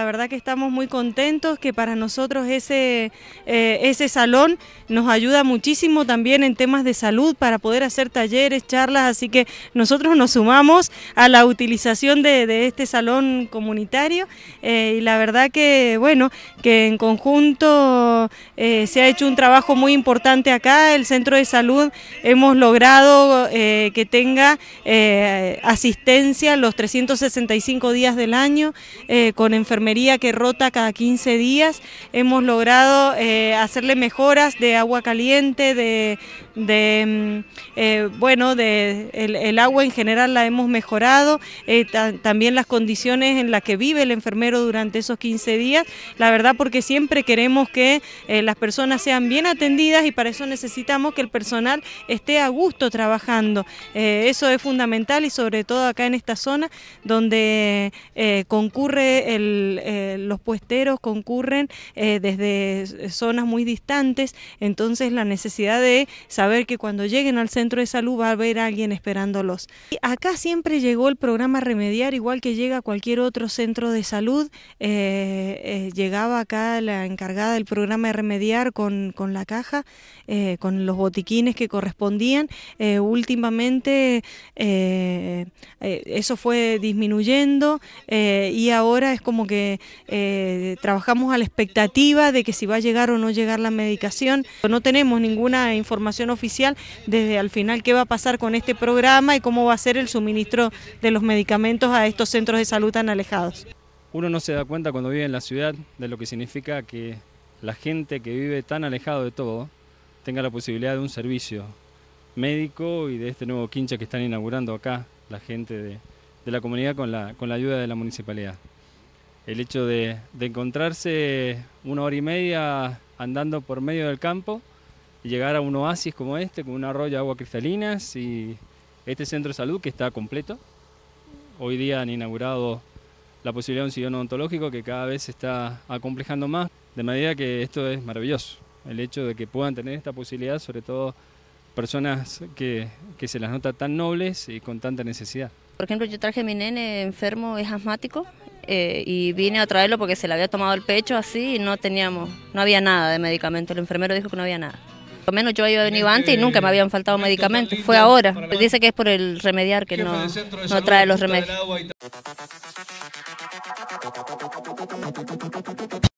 La verdad que estamos muy contentos, que para nosotros ese, eh, ese salón nos ayuda muchísimo también en temas de salud para poder hacer talleres, charlas, así que nosotros nos sumamos a la utilización de, este salón comunitario eh, y la verdad que, bueno, que en conjunto eh, se ha hecho un trabajo muy importante acá, el centro de salud hemos logrado que tenga asistencia los 365 días del año con enfermedades que rota cada 15 días. Hemos logrado eh, hacerle mejoras de agua caliente, de, mm, eh, bueno, de el, agua en general la hemos mejorado, eh, también las condiciones en las que vive el enfermero durante esos 15 días, la verdad porque siempre queremos que las personas sean bien atendidas y para eso necesitamos que el personal esté a gusto trabajando. eso es fundamental y sobre todo acá en esta zona donde concurre el, eh, los puesteros concurren eh, desde zonas muy distantes, entonces la necesidad de saber que cuando lleguen al centro de salud va a haber alguien esperándolos. Y acá siempre llegó el programa Remediar, igual que llega a cualquier otro centro de salud, eh, llegaba acá la encargada del programa Remediar con, la caja, con los botiquines que correspondían. últimamente eso fue disminuyendo y ahora es como que eh, trabajamos a la expectativa de que si va a llegar o no llegar la medicación. No tenemos ninguna información oficial desde al final qué va a pasar con este programa y cómo va a ser el suministro de los medicamentos a estos centros de salud tan alejados. Uno no se da cuenta cuando vive en la ciudad de lo que significa que la gente que vive tan alejado de todo tenga la posibilidad de un servicio médico y de este nuevo quincha que están inaugurando acá la gente de, la comunidad con la ayuda de la municipalidad el hecho de, encontrarse una hora y media andando por medio del campo y llegar a un oasis como este, con un arroyo de agua cristalinas y este centro de salud que está completo. Hoy día han inaugurado la posibilidad de un sillón odontológico que cada vez se está acomplejando más, de manera que esto es maravilloso. El hecho de que puedan tener esta posibilidad, sobre todo personas que, que se las nota tan nobles y con tanta necesidad. Por ejemplo, yo traje a mi nene enfermo, es asmático, eh, y vine a traerlo porque se le había tomado el pecho así y no teníamos, no había nada de medicamento. El enfermero dijo que no había nada. Por lo menos yo había venido este, antes y nunca me habían faltado medicamentos. Fue ahora. Dice que es por el remediar que no, no trae los remedios.